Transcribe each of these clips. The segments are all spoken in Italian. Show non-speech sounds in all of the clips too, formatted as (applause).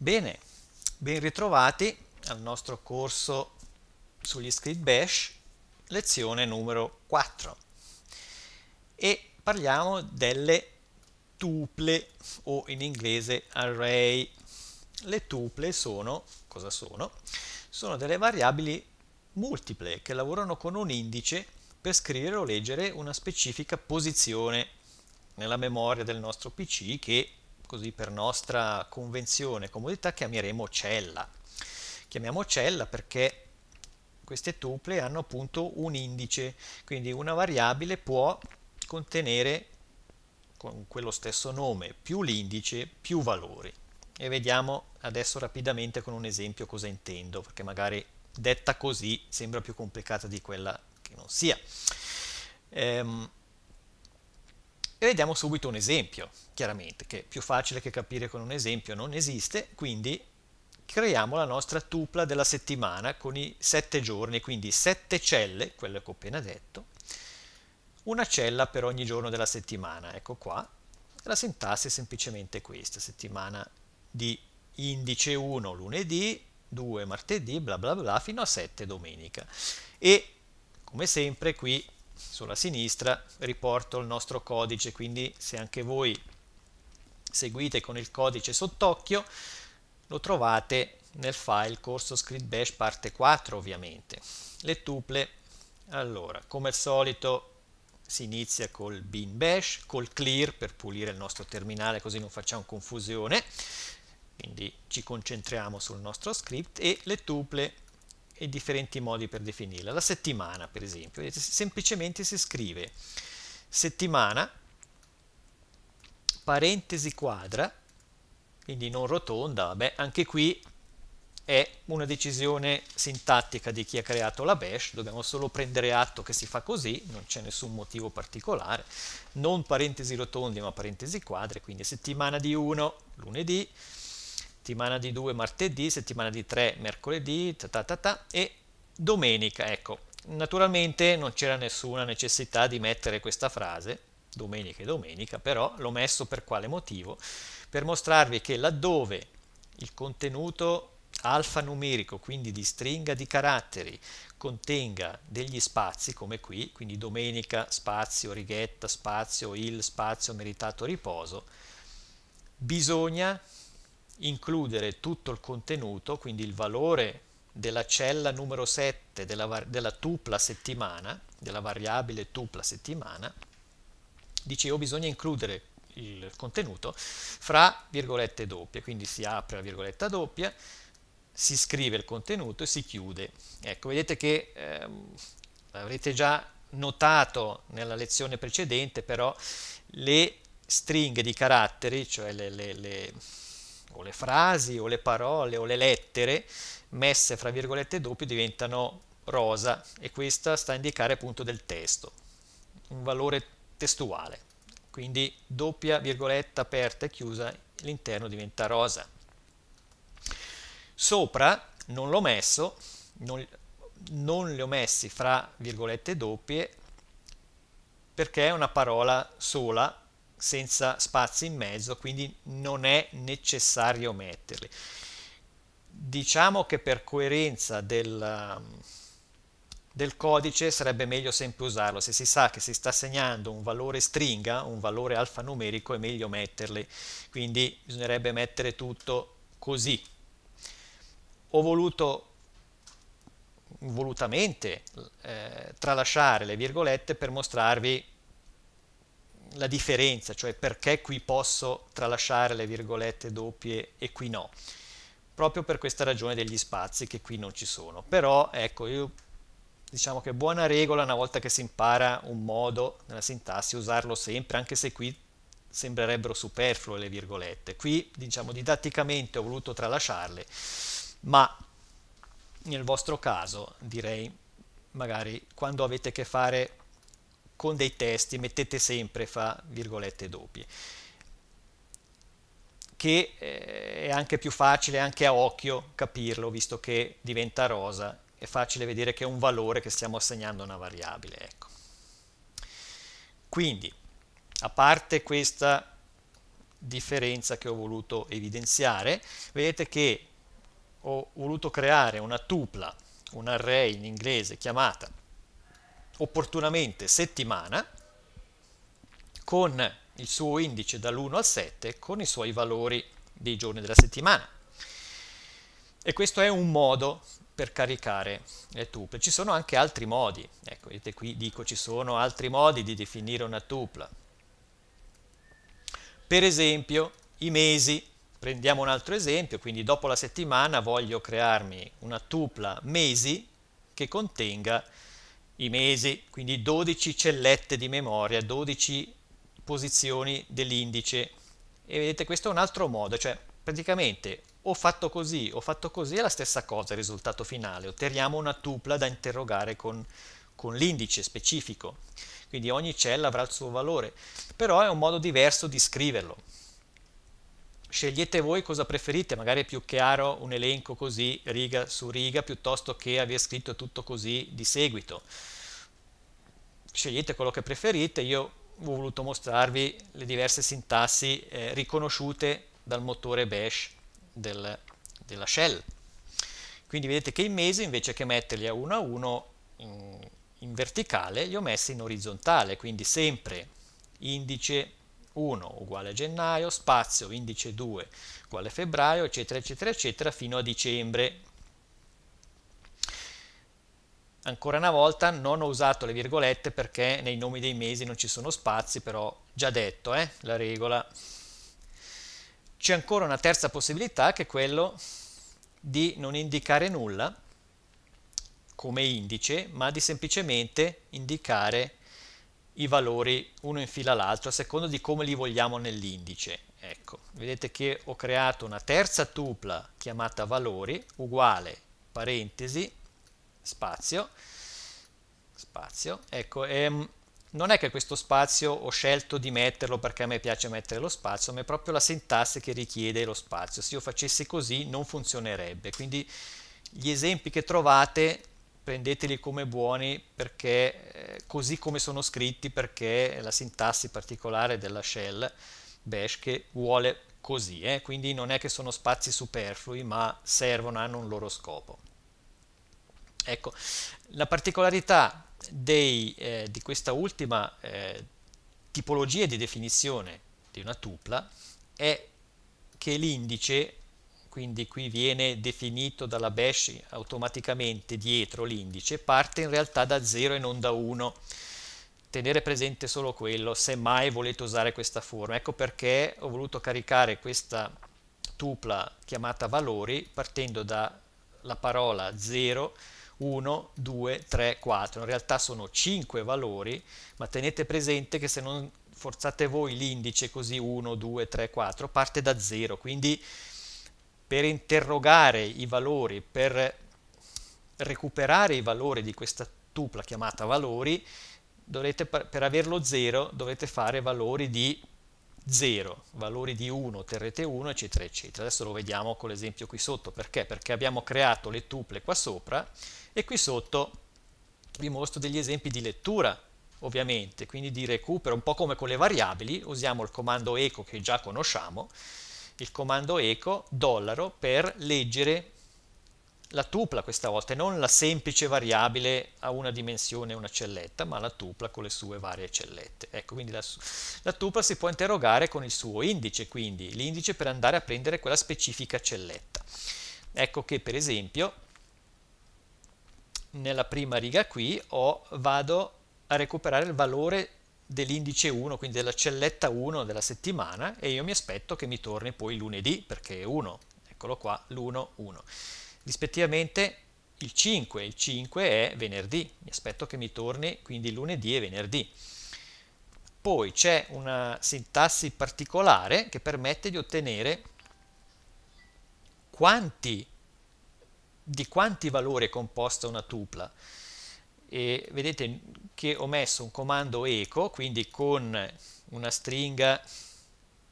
Bene, ben ritrovati al nostro corso sugli script bash, lezione numero 4. E parliamo delle tuple o in inglese array. Le tuple sono, cosa sono? Sono delle variabili multiple che lavorano con un indice per scrivere o leggere una specifica posizione nella memoria del nostro PC che così per nostra convenzione e comodità chiameremo cella. Chiamiamo cella perché queste tuple hanno appunto un indice, quindi una variabile può contenere con quello stesso nome più l'indice più valori. E vediamo adesso rapidamente con un esempio cosa intendo, perché magari detta così sembra più complicata di quella che non sia. Ehm, e vediamo subito un esempio, chiaramente, che è più facile che capire con un esempio non esiste, quindi creiamo la nostra tupla della settimana con i sette giorni, quindi sette celle, quello che ho appena detto, una cella per ogni giorno della settimana, ecco qua, la sintassi è semplicemente questa, settimana di indice 1 lunedì, 2 martedì, bla bla bla, fino a 7 domenica. E come sempre qui sulla sinistra riporto il nostro codice, quindi se anche voi seguite con il codice sott'occhio lo trovate nel file corso script bash parte 4 ovviamente. Le tuple, allora, come al solito si inizia col bin bash, col clear per pulire il nostro terminale così non facciamo confusione, quindi ci concentriamo sul nostro script e le tuple e differenti modi per definirla. La settimana, per esempio, semplicemente si scrive settimana, parentesi quadra, quindi non rotonda, vabbè, anche qui è una decisione sintattica di chi ha creato la bash, dobbiamo solo prendere atto che si fa così, non c'è nessun motivo particolare, non parentesi rotondi ma parentesi quadre, quindi settimana di 1, lunedì, settimana di 2 martedì, settimana di 3 mercoledì, ta ta ta ta, e domenica, ecco. Naturalmente non c'era nessuna necessità di mettere questa frase, domenica e domenica, però l'ho messo per quale motivo? Per mostrarvi che laddove il contenuto alfanumerico, quindi di stringa di caratteri, contenga degli spazi come qui, quindi domenica, spazio, righetta, spazio, il, spazio, meritato riposo, bisogna includere tutto il contenuto, quindi il valore della cella numero 7 della, della tupla settimana, della variabile tupla settimana, dicevo bisogna includere il contenuto fra virgolette doppie, quindi si apre la virgoletta doppia, si scrive il contenuto e si chiude. Ecco, vedete che ehm, avrete già notato nella lezione precedente, però le stringhe di caratteri, cioè le, le, le o le frasi o le parole o le lettere messe fra virgolette doppie diventano rosa e questa sta a indicare appunto del testo, un valore testuale. Quindi doppia virgoletta aperta e chiusa, l'interno diventa rosa. Sopra non l'ho messo, non, non le ho messi fra virgolette doppie perché è una parola sola senza spazi in mezzo, quindi non è necessario metterli. Diciamo che per coerenza del, um, del codice sarebbe meglio sempre usarlo. Se si sa che si sta segnando un valore stringa, un valore alfanumerico, è meglio metterli. Quindi bisognerebbe mettere tutto così. Ho voluto volutamente eh, tralasciare le virgolette per mostrarvi la differenza, cioè perché qui posso tralasciare le virgolette doppie e qui no, proprio per questa ragione degli spazi che qui non ci sono. Però ecco, io diciamo che buona regola una volta che si impara un modo nella sintassi usarlo sempre, anche se qui sembrerebbero superflue le virgolette. Qui diciamo didatticamente ho voluto tralasciarle, ma nel vostro caso direi magari quando avete a che fare con dei testi, mettete sempre fra virgolette doppie che eh, è anche più facile anche a occhio capirlo visto che diventa rosa è facile vedere che è un valore che stiamo assegnando a una variabile ecco. quindi a parte questa differenza che ho voluto evidenziare vedete che ho voluto creare una tupla un array in inglese chiamata opportunamente settimana con il suo indice dall'1 al 7 con i suoi valori dei giorni della settimana. E questo è un modo per caricare le tuple. Ci sono anche altri modi, ecco, vedete qui dico ci sono altri modi di definire una tupla. Per esempio i mesi, prendiamo un altro esempio, quindi dopo la settimana voglio crearmi una tupla mesi che contenga i mesi, quindi 12 cellette di memoria, 12 posizioni dell'indice. E vedete, questo è un altro modo, cioè praticamente ho fatto così, ho fatto così, è la stessa cosa il risultato finale, otteniamo una tupla da interrogare con, con l'indice specifico, quindi ogni cella avrà il suo valore, però è un modo diverso di scriverlo scegliete voi cosa preferite, magari è più chiaro un elenco così riga su riga piuttosto che aver scritto tutto così di seguito. Scegliete quello che preferite, io ho voluto mostrarvi le diverse sintassi eh, riconosciute dal motore bash del, della shell. Quindi vedete che i mesi invece che metterli a uno a uno in, in verticale li ho messi in orizzontale, quindi sempre indice 1 uguale gennaio, spazio indice 2 uguale febbraio, eccetera, eccetera, eccetera, fino a dicembre. Ancora una volta non ho usato le virgolette perché nei nomi dei mesi non ci sono spazi, però già detto, eh, la regola. C'è ancora una terza possibilità che è quello di non indicare nulla come indice, ma di semplicemente indicare i valori uno in fila all'altro a seconda di come li vogliamo nell'indice. Ecco, vedete che ho creato una terza tupla chiamata valori uguale parentesi spazio spazio. Ecco, ehm, non è che questo spazio ho scelto di metterlo perché a me piace mettere lo spazio, ma è proprio la sintassi che richiede lo spazio. Se io facessi così non funzionerebbe. Quindi gli esempi che trovate prendeteli come buoni perché, eh, così come sono scritti perché la sintassi particolare della shell bash che vuole così, eh? quindi non è che sono spazi superflui ma servono, hanno un loro scopo. Ecco, la particolarità dei, eh, di questa ultima eh, tipologia di definizione di una tupla è che l'indice quindi qui viene definito dalla bash automaticamente dietro l'indice, parte in realtà da 0 e non da 1. Tenere presente solo quello, se mai volete usare questa forma. Ecco perché ho voluto caricare questa tupla chiamata valori partendo dalla parola 0 1, 2, 3, 4. In realtà sono 5 valori, ma tenete presente che se non forzate voi l'indice così 1, 2, 3, 4 parte da 0, quindi per interrogare i valori, per recuperare i valori di questa tupla chiamata valori, dovete, per averlo 0 dovete fare valori di 0, valori di 1, terrete 1, eccetera, eccetera. Adesso lo vediamo con l'esempio qui sotto, perché? Perché abbiamo creato le tuple qua sopra e qui sotto vi mostro degli esempi di lettura, ovviamente, quindi di recupero, un po' come con le variabili, usiamo il comando eco che già conosciamo, il comando eco dollaro per leggere la tupla questa volta e non la semplice variabile a una dimensione una celletta ma la tupla con le sue varie cellette ecco quindi la, la tupla si può interrogare con il suo indice quindi l'indice per andare a prendere quella specifica celletta ecco che per esempio nella prima riga qui ho, vado a recuperare il valore dell'indice 1, quindi della celletta 1 della settimana e io mi aspetto che mi torni poi lunedì perché è 1, eccolo qua, l'1, 1. Rispettivamente il 5, il 5 è venerdì, mi aspetto che mi torni quindi lunedì e venerdì. Poi c'è una sintassi particolare che permette di ottenere quanti, di quanti valori è composta una tupla e vedete che ho messo un comando eco, quindi con una stringa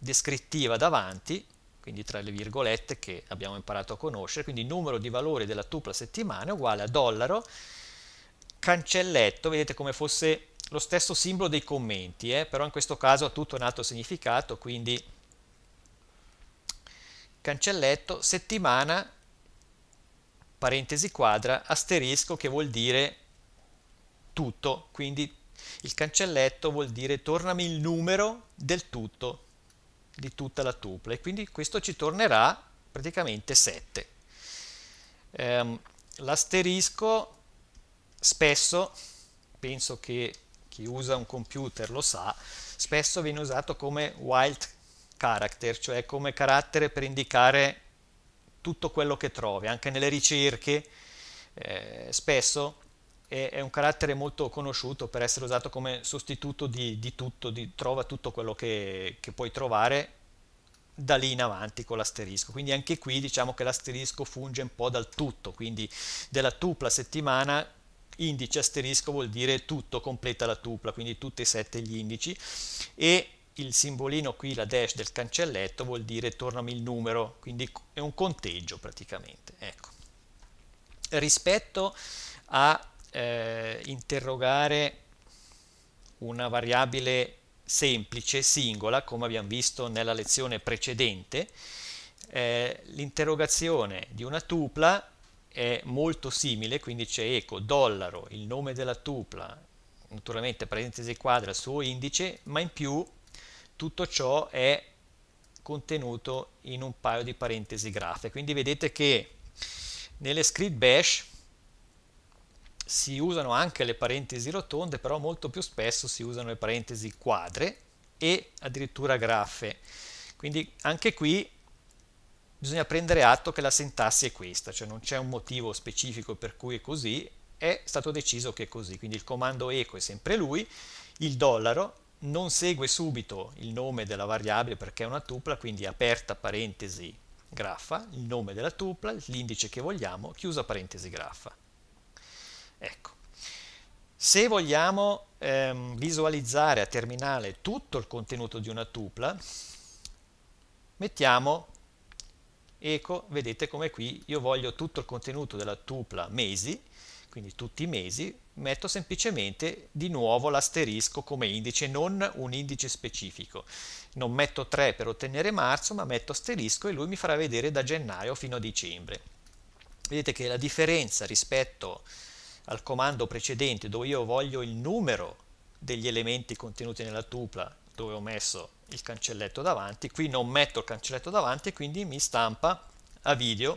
descrittiva davanti, quindi tra le virgolette che abbiamo imparato a conoscere, quindi numero di valori della tupla settimana uguale a dollaro cancelletto, vedete come fosse lo stesso simbolo dei commenti, eh? però in questo caso ha tutto un altro significato, quindi cancelletto settimana parentesi quadra asterisco che vuol dire tutto, quindi il cancelletto vuol dire tornami il numero del tutto, di tutta la tupla, e quindi questo ci tornerà praticamente 7. Ehm, l'asterisco spesso, penso che chi usa un computer lo sa, spesso viene usato come wild character, cioè come carattere per indicare tutto quello che trovi, anche nelle ricerche eh, spesso è, è un carattere molto conosciuto per essere usato come sostituto di, di tutto, di, trova tutto quello che, che puoi trovare da lì in avanti con l'asterisco. Quindi anche qui diciamo che l'asterisco funge un po' dal tutto, quindi della tupla settimana indice asterisco vuol dire tutto, completa la tupla, quindi tutti e sette gli indici e il simbolino qui, la dash del cancelletto, vuol dire tornami il numero, quindi è un conteggio praticamente. Ecco. Rispetto a eh, interrogare una variabile semplice, singola, come abbiamo visto nella lezione precedente, eh, l'interrogazione di una tupla è molto simile, quindi c'è eco, dollaro, il nome della tupla, naturalmente parentesi quadra, il suo indice, ma in più tutto ciò è contenuto in un paio di parentesi grafe. Quindi vedete che nelle script bash si usano anche le parentesi rotonde, però molto più spesso si usano le parentesi quadre e addirittura graffe. Quindi anche qui bisogna prendere atto che la sintassi è questa, cioè non c'è un motivo specifico per cui è così, è stato deciso che è così. Quindi il comando eco è sempre lui, il dollaro non segue subito il nome della variabile perché è una tupla, quindi aperta parentesi graffa, il nome della tupla, l'indice che vogliamo, chiusa parentesi graffa. Ecco, se vogliamo ehm, visualizzare a terminale tutto il contenuto di una tupla, mettiamo eco, vedete come qui io voglio tutto il contenuto della tupla mesi, quindi tutti i mesi, metto semplicemente di nuovo l'asterisco come indice, non un indice specifico. Non metto 3 per ottenere marzo, ma metto asterisco e lui mi farà vedere da gennaio fino a dicembre. Vedete che la differenza rispetto a al comando precedente dove io voglio il numero degli elementi contenuti nella tupla dove ho messo il cancelletto davanti, qui non metto il cancelletto davanti e quindi mi stampa a video,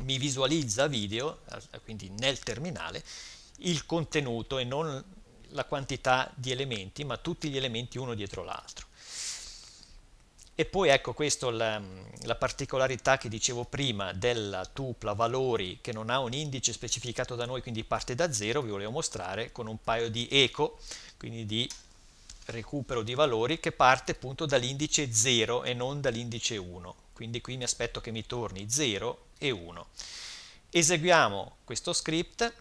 mi visualizza a video, eh, quindi nel terminale, il contenuto e non la quantità di elementi, ma tutti gli elementi uno dietro l'altro. E poi ecco questa la, ehm, la particolarità che dicevo prima della tupla valori che non ha un indice specificato da noi, quindi parte da zero, vi volevo mostrare con un paio di eco, quindi di recupero di valori che parte appunto dall'indice 0 e non dall'indice 1. Quindi qui mi aspetto che mi torni 0 e 1. Eseguiamo questo script,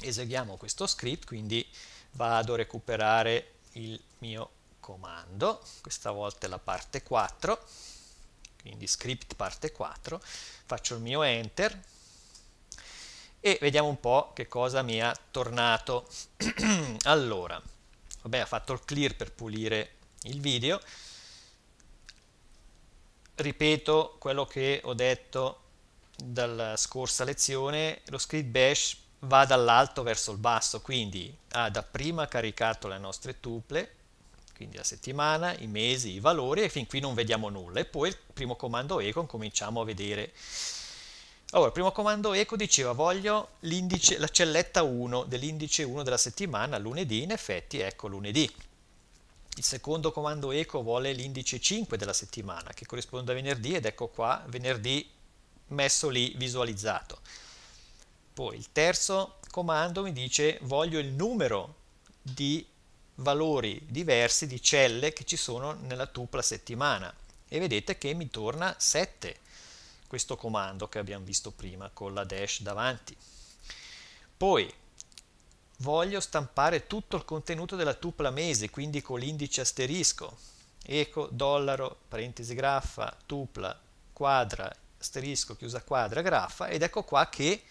eseguiamo questo script, quindi vado a recuperare il mio comando, questa volta è la parte 4, quindi script parte 4, faccio il mio enter e vediamo un po' che cosa mi ha tornato. (clears throat) allora, vabbè, ha fatto il clear per pulire il video. Ripeto quello che ho detto dalla scorsa lezione, lo script bash va dall'alto verso il basso, quindi ha dapprima caricato le nostre tuple, quindi la settimana, i mesi, i valori e fin qui non vediamo nulla e poi il primo comando eco cominciamo a vedere allora, il primo comando eco diceva voglio la celletta 1 dell'indice 1 della settimana lunedì, in effetti ecco lunedì. Il secondo comando eco vuole l'indice 5 della settimana che corrisponde a venerdì ed ecco qua venerdì messo lì visualizzato. Poi il terzo comando mi dice voglio il numero di valori diversi di celle che ci sono nella tupla settimana e vedete che mi torna 7 questo comando che abbiamo visto prima con la dash davanti poi voglio stampare tutto il contenuto della tupla mese quindi con l'indice asterisco eco dollaro parentesi graffa tupla quadra asterisco chiusa quadra graffa ed ecco qua che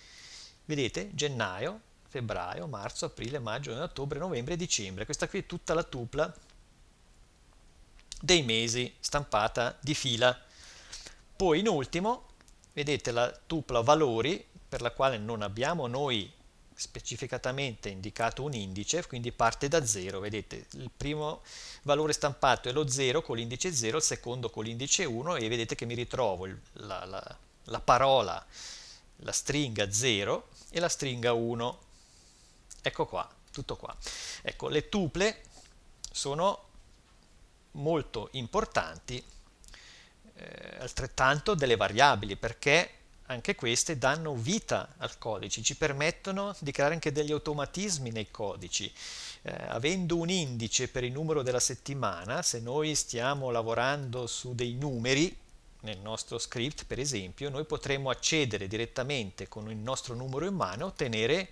vedete gennaio febbraio, marzo, aprile, maggio, ottobre, novembre e dicembre. Questa qui è tutta la tupla dei mesi stampata di fila. Poi in ultimo vedete la tupla valori per la quale non abbiamo noi specificatamente indicato un indice, quindi parte da 0, vedete il primo valore stampato è lo 0 con l'indice 0, il secondo con l'indice 1 e vedete che mi ritrovo il, la, la, la parola, la stringa 0 e la stringa 1 Ecco qua, tutto qua. Ecco, le tuple sono molto importanti, eh, altrettanto delle variabili, perché anche queste danno vita al codice, ci permettono di creare anche degli automatismi nei codici. Eh, avendo un indice per il numero della settimana, se noi stiamo lavorando su dei numeri, nel nostro script per esempio, noi potremo accedere direttamente con il nostro numero in mano, e ottenere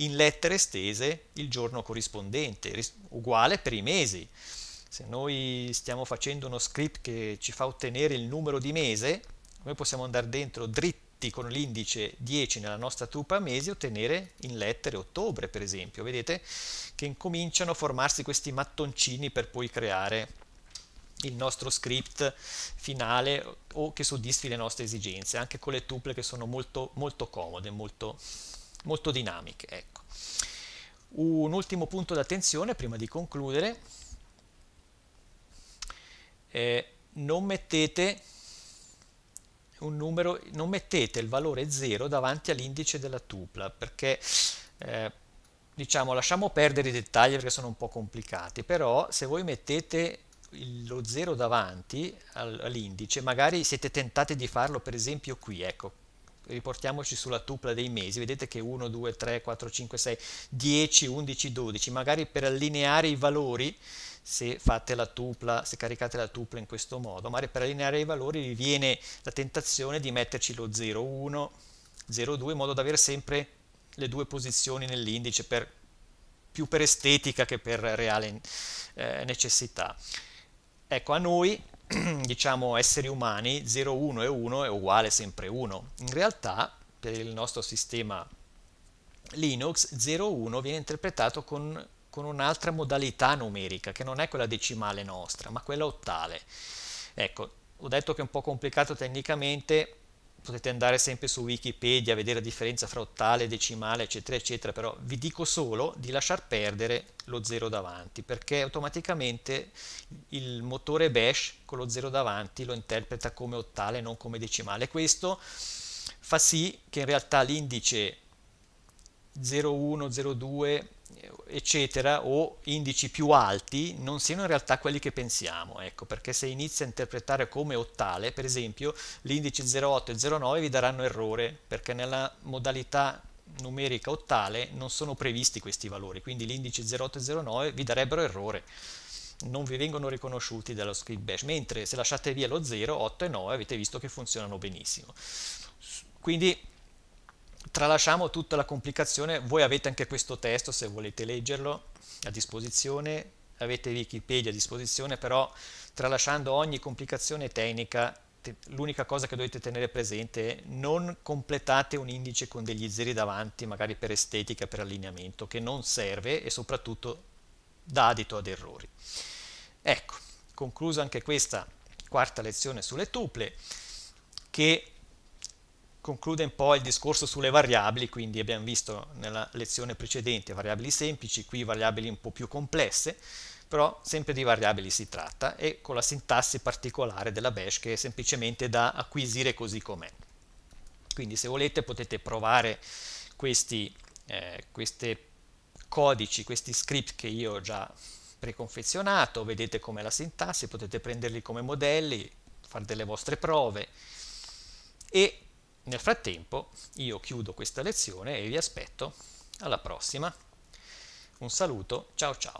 in lettere stese il giorno corrispondente, uguale per i mesi. Se noi stiamo facendo uno script che ci fa ottenere il numero di mese, noi possiamo andare dentro dritti con l'indice 10 nella nostra truppa mesi e ottenere in lettere ottobre, per esempio. Vedete che incominciano a formarsi questi mattoncini per poi creare il nostro script finale o che soddisfi le nostre esigenze, anche con le tuple che sono molto, molto comode, molto molto dinamiche. Ecco. Un ultimo punto d'attenzione prima di concludere, eh, non, mettete numero, non mettete il valore 0 davanti all'indice della tupla perché eh, diciamo lasciamo perdere i dettagli perché sono un po' complicati, però se voi mettete lo 0 davanti all'indice, magari siete tentati di farlo per esempio qui, ecco, riportiamoci sulla tupla dei mesi, vedete che 1, 2, 3, 4, 5, 6, 10, 11, 12, magari per allineare i valori, se fate la tupla, se caricate la tupla in questo modo, magari per allineare i valori vi viene la tentazione di metterci lo 0, 1, 0, 2, in modo da avere sempre le due posizioni nell'indice, per, più per estetica che per reale eh, necessità. Ecco, a noi (clears throat) diciamo, esseri umani 0, 1 e 1 è uguale sempre 1. In realtà, per il nostro sistema Linux, 0, 1 viene interpretato con, con un'altra modalità numerica, che non è quella decimale nostra, ma quella ottale. Ecco, ho detto che è un po' complicato tecnicamente, potete andare sempre su Wikipedia a vedere la differenza fra ottale, decimale, eccetera, eccetera, però vi dico solo di lasciar perdere lo 0 davanti, perché automaticamente il motore bash con lo 0 davanti lo interpreta come ottale, non come decimale. Questo fa sì che in realtà l'indice 01, 02, eccetera, o indici più alti non siano in realtà quelli che pensiamo, ecco, perché se inizi a interpretare come ottale, per esempio, l'indice 08 e 09 vi daranno errore, perché nella modalità numerica ottale non sono previsti questi valori, quindi l'indice 08 e 09 vi darebbero errore, non vi vengono riconosciuti dallo script bash, mentre se lasciate via lo 0, 8 e 9 avete visto che funzionano benissimo. Quindi tralasciamo tutta la complicazione, voi avete anche questo testo se volete leggerlo a disposizione, avete Wikipedia a disposizione, però tralasciando ogni complicazione tecnica, te, l'unica cosa che dovete tenere presente è non completate un indice con degli zeri davanti, magari per estetica, per allineamento, che non serve e soprattutto dà adito ad errori. Ecco, conclusa anche questa quarta lezione sulle tuple, che conclude un po' il discorso sulle variabili, quindi abbiamo visto nella lezione precedente variabili semplici, qui variabili un po' più complesse, però sempre di variabili si tratta e con la sintassi particolare della bash che è semplicemente da acquisire così com'è. Quindi se volete potete provare questi eh, codici, questi script che io ho già preconfezionato, vedete com'è la sintassi, potete prenderli come modelli, fare delle vostre prove e nel frattempo io chiudo questa lezione e vi aspetto alla prossima. Un saluto, ciao ciao!